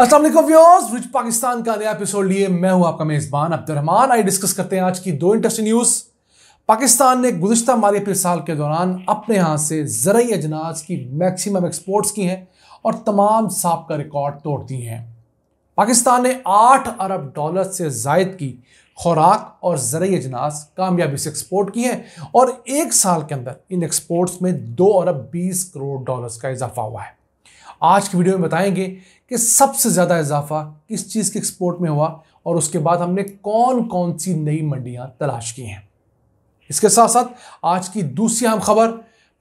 rich Pakistan का नया episode लिए मैं हूं आपका मेज़बान अब्दुलरहमान आई डिस्कस करते हैं आज की दो इंटरेस्टिंग न्यूज़ पाकिस्तान ने गुजशत माली फिर साल के दौरान अपने यहाँ से ज़रूरी अजनास की मैक्सिमम एक्सपोर्ट्स की हैं और तमाम साफ का रिकॉर्ड तोड़ दिए हैं पाकिस्तान ने आठ अरब डॉलर से जायद की खुराक और ज़रिए अजनास कामयाबी से एक्सपोर्ट की हैं और एक साल के अंदर इन एक्सपोर्ट्स में दो अरब बीस करोड़ डॉलर्स का इजाफा हुआ है आज की वीडियो में बताएंगे कि सबसे ज़्यादा इजाफा किस चीज़ के एक्सपोर्ट में हुआ और उसके बाद हमने कौन कौन सी नई मंडियाँ तलाश की हैं इसके साथ साथ आज की दूसरी अहम खबर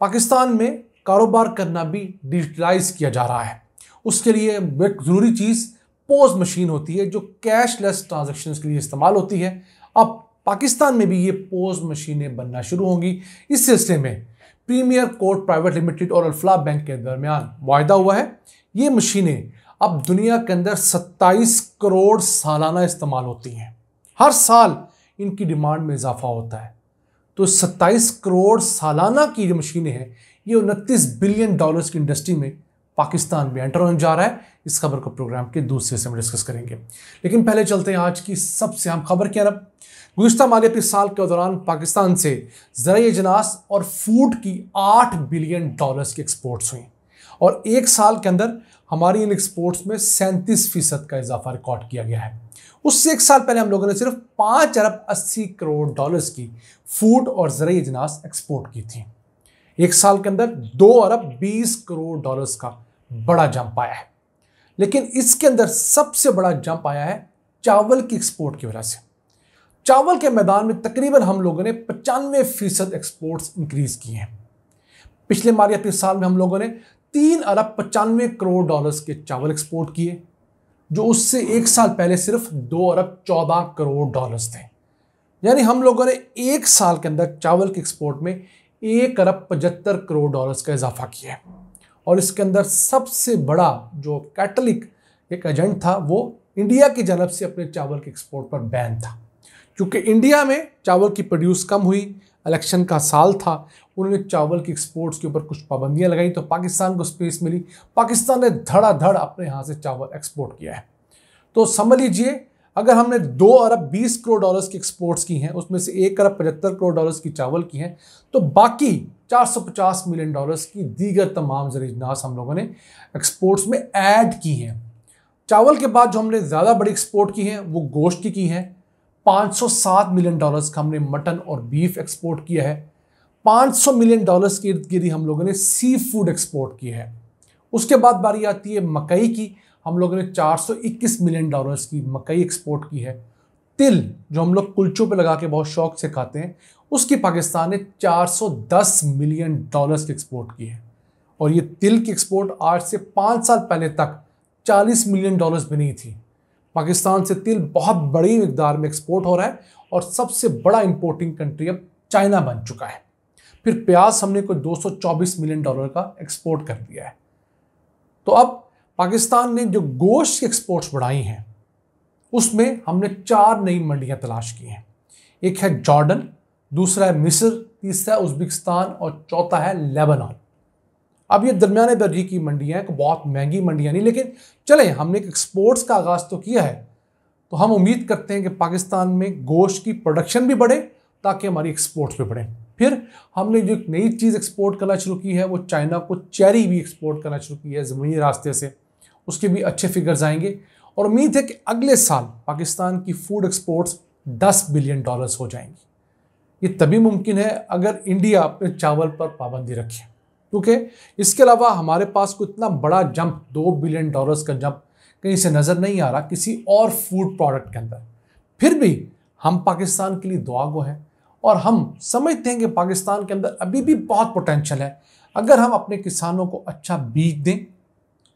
पाकिस्तान में कारोबार करना भी डिजिटलाइज किया जा रहा है उसके लिए एक ज़रूरी चीज़ पोज मशीन होती है जो कैशलेस ट्रांजेक्शन के लिए इस्तेमाल होती है अब पाकिस्तान में भी ये पोज मशीनें बनना शुरू होंगी इस सिलसिले में प्रीमियर कोर्ट प्राइवेट लिमिटेड और अल्फला बैंक के दरमियान वायदा हुआ है ये मशीनें अब दुनिया के अंदर 27 करोड़ सालाना इस्तेमाल होती हैं हर साल इनकी डिमांड में इजाफा होता है तो 27 करोड़ सालाना की जो मशीनें हैं ये उनतीस बिलियन डॉलर्स की इंडस्ट्री में पाकिस्तान में एंटर होने जा रहा है इस खबर को प्रोग्राम के दूसरे से हम डिस्कस करेंगे लेकिन पहले चलते हैं आज की सबसे अहम खबर की अरब गुजत मालियाती साल के दौरान पाकिस्तान से ज़रिए अजनास और फूड की आठ बिलियन डॉलर्स की एक्सपोर्ट्स हुई और एक साल के अंदर हमारी इन एक्सपोर्ट्स में सैंतीस फीसद का इजाफा रिकॉर्ड किया गया है उससे एक साल पहले हम लोगों ने सिर्फ पाँच अरब अस्सी करोड़ डॉलर्स की फूड और ज़रिए अजनास एक्सपोर्ट की थी एक साल के अंदर दो अरब बीस करोड़ डॉलर्स का बड़ा जंप आया है लेकिन इसके अंदर सबसे बड़ा जंप आया है चावल की एक्सपोर्ट की वजह से चावल के मैदान में तकरीबन हम लोगों ने पचानवे फीसद एक्सपोर्ट्स इंक्रीज किए हैं पिछले मालियाती साल में हम लोगों ने तीन अरब पचानवे करोड़ डॉलर्स के चावल एक्सपोर्ट किए जो उससे एक साल पहले सिर्फ दो अरब चौदह करोड़ डॉलर्स थे यानी हम लोगों ने एक साल के अंदर चावल के एक्सपोर्ट में एक अरब पचहत्तर करोड़ डॉलर्स का इजाफा किया है और इसके अंदर सबसे बड़ा जो कैटलिक एक एजेंट था वो इंडिया की जनब से अपने चावल के एक्सपोर्ट पर बैन था क्योंकि इंडिया में चावल की प्रोड्यूस कम हुई इलेक्शन का साल था उन्होंने चावल की एक्सपोर्ट्स के ऊपर कुछ पाबंदियां लगाई तो पाकिस्तान को स्पेस मिली पाकिस्तान ने धड़ाधड़ अपने यहाँ से चावल एक्सपोर्ट किया है तो समझ लीजिए अगर हमने दो अरब बीस करोड़ डॉलर्स की एक्सपोर्ट्स की हैं उसमें से एक अरब पचहत्तर करोड़ डॉलर्स की चावल की हैं तो बाकी 450 मिलियन डॉलर्स की दीगर तमाम जरिजनास हम लोगों ने एक्सपोर्ट्स में ऐड की हैं चावल के बाद जो हमने ज़्यादा बड़ी एक्सपोर्ट की हैं वो गोश्त की की हैं 507 मिलियन डॉलर्स का हमने मटन और बीफ एक्सपोर्ट किया है 500 मिलियन डॉलर्स के इर्द गिर्द हम लोगों ने सी फूड एक्सपोर्ट किया है उसके बाद बारी आती है मकई की हम लोगों ने 421 मिलियन डॉलर्स की मकई एक्सपोर्ट की है तिल जो हम लोग कुल्चों पे लगा के बहुत शौक से खाते हैं उसकी पाकिस्तान ने 410 मिलियन डॉलर्स की एक्सपोर्ट की है और ये तिल की एक्सपोर्ट आज से पाँच साल पहले तक 40 मिलियन डॉलर्स भी नहीं थी पाकिस्तान से तिल बहुत बड़ी मकदार में एक्सपोर्ट हो रहा है और सबसे बड़ा इम्पोर्टिंग कंट्री अब चाइना बन चुका है फिर प्याज हमने कोई 224 मिलियन डॉलर का एक्सपोर्ट कर दिया है तो अब पाकिस्तान ने जो गोश्त की एक्सपोर्ट्स बढ़ाई हैं उसमें हमने चार नई मंडियां तलाश की हैं एक है जॉर्डन दूसरा है मिस्र तीसरा है उज्बेकिस्तान और चौथा है लेबनान अब ये दरमियाने दर्जे की मंडियाँ हैं बहुत महंगी मंडियाँ नहीं लेकिन चले हमने एक एक्सपोर्ट्स का आगाज़ तो किया है तो हम उम्मीद करते हैं कि पाकिस्तान में गोश्त की प्रोडक्शन भी बढ़े ताकि हमारी एक्सपोर्ट्स भी बढ़ें फिर हमने जो एक नई चीज़ एक्सपोर्ट करना शुरू की है वो चाइना को चेरी भी एक्सपोर्ट करना शुरू की है ज़मीनी रास्ते से उसके भी अच्छे फिगर्स आएंगे और उम्मीद है कि अगले साल पाकिस्तान की फूड एक्सपोर्ट्स 10 बिलियन डॉलर्स हो जाएंगी ये तभी मुमकिन है अगर इंडिया अपने चावल पर पाबंदी रखे क्योंकि इसके अलावा हमारे पास को इतना बड़ा जंप दो बिलियन डॉलर्स का जंप कहीं से नज़र नहीं आ रहा किसी और फूड प्रोडक्ट के अंदर फिर भी हम पाकिस्तान के लिए दुआ गो हैं और हम समझते हैं कि पाकिस्तान के अंदर अभी भी बहुत पोटेंशल है अगर हम अपने किसानों को अच्छा बीज दें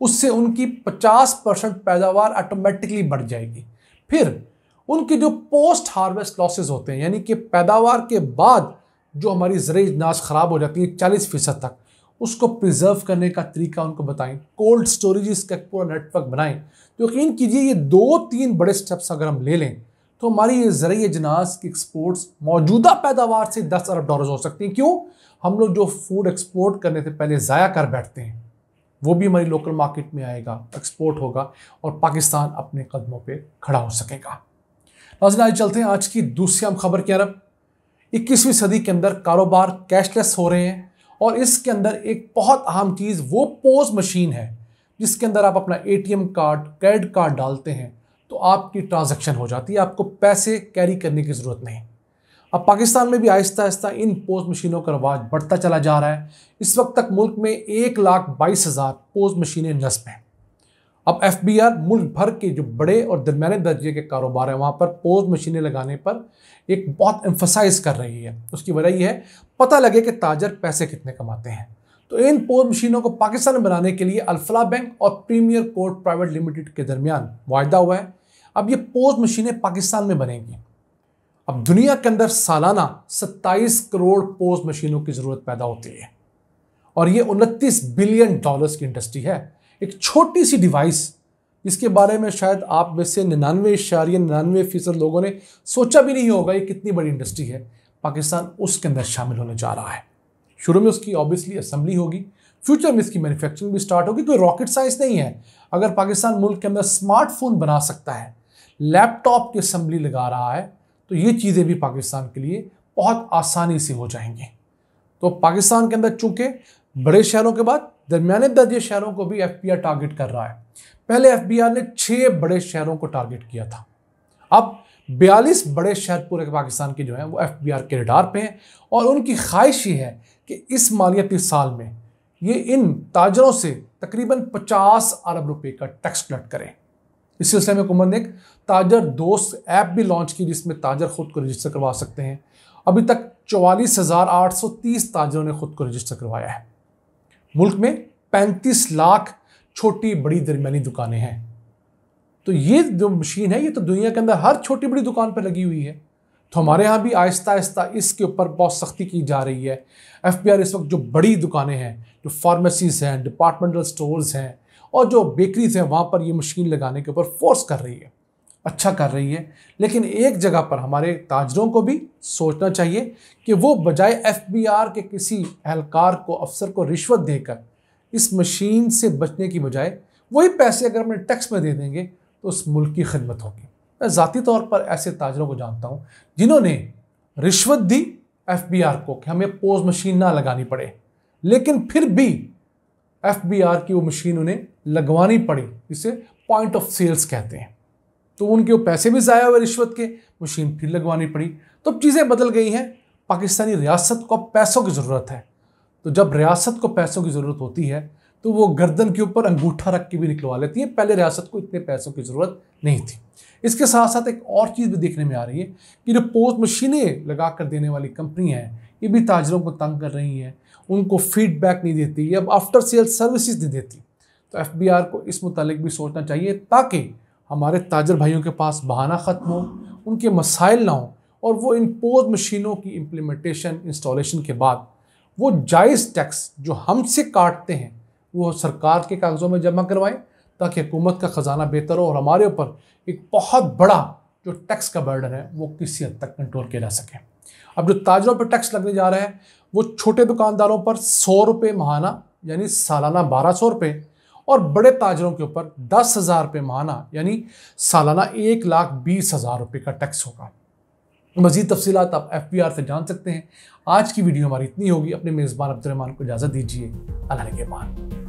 उससे उनकी 50 परसेंट पैदावार ऑटोमेटिकली बढ़ जाएगी फिर उनके जो पोस्ट हार्वेस्ट लॉसेज होते हैं यानी कि पैदावार के बाद जो हमारी ज़रिए नाश ख़राब हो जाती है चालीस फ़ीसद तक उसको प्रिजर्व करने का तरीका उनको बताएं कोल्ड स्टोरेज का पूरा नेटवर्क बनाएं तो यकीन कीजिए ये दो तीन बड़े स्टेप्स अगर हम ले लें तो हमारी ये ज़रिए जनास की एक्सपोर्ट्स मौजूदा पैदावार से 10 अरब डॉलर हो सकती हैं क्यों हम लोग जो फूड एक्सपोर्ट करने से पहले ज़ाया कर बैठते हैं वो भी हमारी लोकल मार्केट में आएगा एक्सपोर्ट होगा और पाकिस्तान अपने कदमों पर खड़ा हो सकेगा नाजिन आज चलते हैं आज की दूसरी हम खबर की अरब इक्कीसवीं सदी के अंदर कारोबार कैशलेस हो रहे हैं और इसके अंदर एक बहुत अहम चीज़ वो पोज मशीन है जिसके अंदर आप अपना एम कार्ड क्रेडिट कार्ड डालते हैं तो आपकी ट्रांजेक्शन हो जाती है आपको पैसे कैरी करने की ज़रूरत नहीं अब पाकिस्तान में भी आहिस्ता आहिस्ता इन पोस्ट मशीनों का रवाज बढ़ता चला जा रहा है इस वक्त तक मुल्क में एक लाख बाईस हज़ार पोस्ट मशीनें नस्ब हैं अब एफ बी आर मुल्क भर के जो बड़े और दरमिया दर्जे के कारोबार हैं वहाँ पर पोज मशीनें लगाने पर एक बहुत एम्फोसाइज़ कर रही है उसकी वजह यह है पता लगे कि ताजर पैसे कितने कमाते हैं तो इन पोज मशीनों को पाकिस्तान में बनाने के लिए अल्फला बैंक और प्रीमियर कोर्ट प्राइवेट लिमिटेड के दरमियान वायदा हुआ है अब ये पोज मशीनें पाकिस्तान में बनेंगी अब दुनिया के अंदर सालाना 27 करोड़ पोस्ट मशीनों की ज़रूरत पैदा होती है और ये उनतीस बिलियन डॉलर्स की इंडस्ट्री है एक छोटी सी डिवाइस जिसके बारे में शायद आप में से निन्यानवे इशारिया निन्यानवे फीसद लोगों ने सोचा भी नहीं होगा ये कितनी बड़ी इंडस्ट्री है पाकिस्तान उसके अंदर शामिल होने जा रहा है शुरू में उसकी ऑब्वियसली असम्बली होगी फ्यूचर में इसकी मैन्युफैक्चरिंग भी स्टार्ट होगी कोई रॉकेट साइंस नहीं है अगर पाकिस्तान मुल्क के अंदर स्मार्टफोन बना सकता है लैपटॉप की असम्बली लगा रहा है तो ये चीज़ें भी पाकिस्तान के लिए बहुत आसानी से हो जाएंगी तो पाकिस्तान के अंदर चूँकि बड़े शहरों के बाद दरमियाने दर्जे शहरों को भी एफ टारगेट कर रहा है पहले एफ बी आर ने छः बड़े शहरों को टारगेट किया था अब बयालीस बड़े शहर पूरे पाकिस्तान के जो हैं वो एफ बी आर के रडार पे हैं और उनकी ख्वाहिश ये है कि इस मालियाती साल में ये इन ताजरों से तकरीबन पचास अरब रुपये का टैक्स कलेक्ट करें इस सिलसिले में कुमन ने एक ताजर दोस्त ऐप भी लॉन्च की जिसमें ताजर खुद को रजिस्टर करवा सकते हैं अभी तक चौवालीस हज़ार आठ सौ तीस ताजरों ने खुद को रजिस्टर करवाया है मुल्क में पैंतीस लाख छोटी बड़ी दरमियानी दुकानें हैं तो ये जो मशीन है ये तो दुनिया के अंदर हर छोटी बड़ी दुकान पर लगी हुई है तो हमारे यहाँ भी आहिस्ता आहिस्ता इसके ऊपर बहुत सख्ती की जा रही है एफ इस वक्त जो बड़ी दुकानें हैं जो फार्मेसीज़ हैं डिपार्टमेंटल स्टोर्स हैं और जो बेकरीज हैं वहाँ पर ये मशीन लगाने के ऊपर फोर्स कर रही है अच्छा कर रही है लेकिन एक जगह पर हमारे ताजरों को भी सोचना चाहिए कि वो बजाय एफबीआर के किसी एहलकार को अफसर को रिश्वत देकर इस मशीन से बचने की बजाय वही पैसे अगर अपने टैक्स में दे देंगे तो उस मुल्क की खदमत होगी मैं ज़ाती तौर पर ऐसे ताजरों को जानता हूँ जिन्होंने रिश्वत दी एफ बी आर को कि हमें पोज मशीन ना लगानी पड़े लेकिन फिर भी एफ बी आर की वो मशीन उन्हें लगवानी पड़ी जिसे पॉइंट ऑफ सेल्स कहते हैं तो उनके पैसे भी ज़ाया हुए रिश्वत के मशीन फिर लगवानी पड़ी तो अब चीज़ें बदल गई हैं पाकिस्तानी रियासत को पैसों की ज़रूरत है तो जब रियासत को पैसों की ज़रूरत होती है तो वो गर्दन के ऊपर अंगूठा रख के भी निकलवा लेती है पहले रियासत को इतने पैसों की ज़रूरत नहीं थी इसके साथ साथ एक और चीज़ भी देखने में आ रही है कि जो पोस्ट मशीनें लगा कर देने वाली कंपनियाँ हैं ये भी ताजरों को तंग कर रही हैं उनको फीडबैक नहीं देती अब आफ्टर सेल सर्विसेज नहीं देती तो एफ को इस मुतलिक भी सोचना चाहिए ताकि हमारे ताजर भाइयों के पास बहाना ख़त्म हो उनके मसाइल ना हों और वो इन पोज मशीनों की इम्प्लीमेंटेशन इंस्टॉलेशन के बाद वो जायज़ टैक्स जो हमसे काटते हैं वो सरकार के कागज़ों में जमा करवाएं ताकि हुकूमत का ख़जाना बेहतर हो और हमारे ऊपर एक बहुत बड़ा जो टैक्स का बर्डन है वो किसी हद तक कंट्रोल किया जा सके अब जो ताजरों पर टैक्स लगने जा रहा है वो छोटे दुकानदारों पर सौ रुपये महाना यानी सालाना बारह सौ रुपये और बड़े ताजरों के ऊपर दस हज़ार रुपये माना यानी सालाना एक लाख बीस हज़ार रुपये का टैक्स होगा तो मजीद तफसी आप एफ पी आर से जान सकते हैं आज की वीडियो हमारी इतनी होगी अपने मेज़बान अब्दुलरहमान को इजाज़त दीजिए अल्लाह के मान